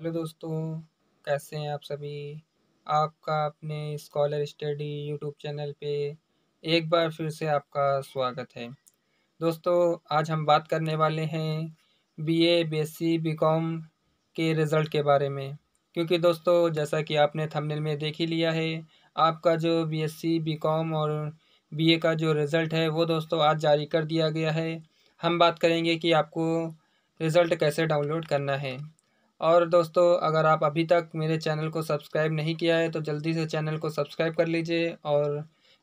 hello दोस्तों कैसे हैं आप सभी आपका अपने स्कॉलर स्टडी यूट्यूब चैनल पे एक बार फिर से आपका स्वागत है दोस्तों आज हम बात करने वाले हैं बीए बीएससी बीकॉम के रिज़ल्ट के बारे में क्योंकि दोस्तों जैसा कि आपने थंबनेल में देख ही लिया है आपका जो बीएससी बीकॉम और बीए का जो रिज़ल्ट है वो दोस्तों आज जारी कर दिया गया है हम बात करेंगे कि आपको रिज़ल्ट कैसे डाउनलोड करना है और दोस्तों अगर आप अभी तक मेरे चैनल को सब्सक्राइब नहीं किया है तो जल्दी से चैनल को सब्सक्राइब कर लीजिए और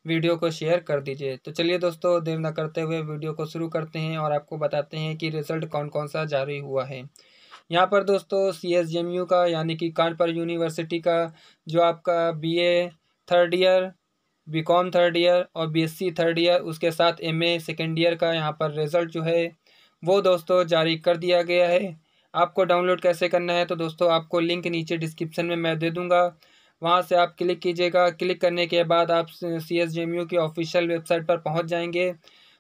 वीडियो को शेयर कर दीजिए तो चलिए दोस्तों देर न करते हुए वीडियो को शुरू करते हैं और आपको बताते हैं कि रिज़ल्ट कौन कौन सा जारी हुआ है यहाँ पर दोस्तों सी एस एम यू का यानी कि कानपुर यूनिवर्सिटी का जो आपका B A third year B com third year और B S C third year उसके साथ एम ए सेकेंड ईयर का यहाँ पर रिज़ल्ट जो है वो दोस्तों जारी कर दिया गया है आपको डाउनलोड कैसे करना है तो दोस्तों आपको लिंक नीचे डिस्क्रिप्शन में मैं दे दूँगा वहाँ से आप क्लिक कीजिएगा क्लिक करने के बाद आप सी एस की ऑफिशियल वेबसाइट पर पहुँच जाएंगे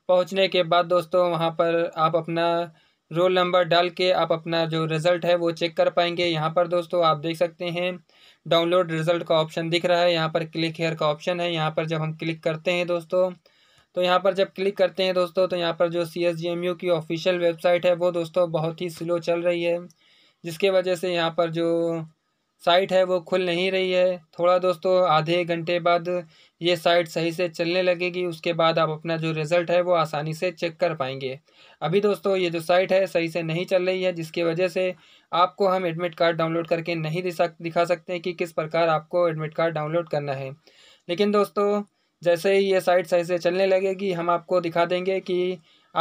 पहुँचने के बाद दोस्तों वहाँ पर आप अपना रोल नंबर डाल के आप अपना जो रिज़ल्ट है वो चेक कर पाएंगे यहाँ पर दोस्तों आप देख सकते हैं डाउनलोड रिज़ल्ट का ऑप्शन दिख रहा है यहाँ पर क्लिक हेयर का ऑप्शन है यहाँ पर जब हम क्लिक करते हैं दोस्तों तो यहाँ पर जब क्लिक करते हैं दोस्तों तो यहाँ पर जो सी की ऑफिशियल वेबसाइट है वो दोस्तों बहुत ही स्लो चल रही है जिसके वजह से यहाँ पर जो साइट है वो खुल नहीं रही है थोड़ा दोस्तों आधे घंटे बाद ये साइट सही से चलने लगेगी उसके बाद आप अपना जो रिज़ल्ट है वो आसानी से चेक कर पाएंगे अभी दोस्तों ये जो साइट है सही से नहीं चल रही है जिसकी वजह से आपको हम एडमिट कार्ड डाउनलोड करके नहीं दिखा सकते कि किस प्रकार आपको एडमिट कार्ड डाउनलोड करना है लेकिन दोस्तों जैसे ही ये साइट सही से चलने लगेगी हम आपको दिखा देंगे कि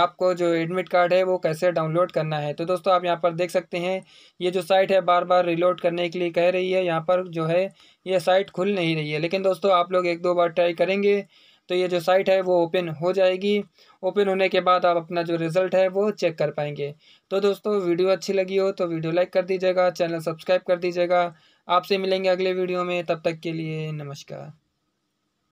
आपको जो एडमिट कार्ड है वो कैसे डाउनलोड करना है तो दोस्तों आप यहाँ पर देख सकते हैं ये जो साइट है बार बार रिलोड करने के लिए कह रही है यहाँ पर जो है ये साइट खुल नहीं रही है लेकिन दोस्तों आप लोग एक दो बार ट्राई करेंगे तो ये जो साइट है वो ओपन हो जाएगी ओपन होने के बाद आप अपना जो रिज़ल्ट है वो चेक कर पाएंगे तो दोस्तों वीडियो अच्छी लगी हो तो वीडियो लाइक कर दीजिएगा चैनल सब्सक्राइब कर दीजिएगा आपसे मिलेंगे अगले वीडियो में तब तक के लिए नमस्कार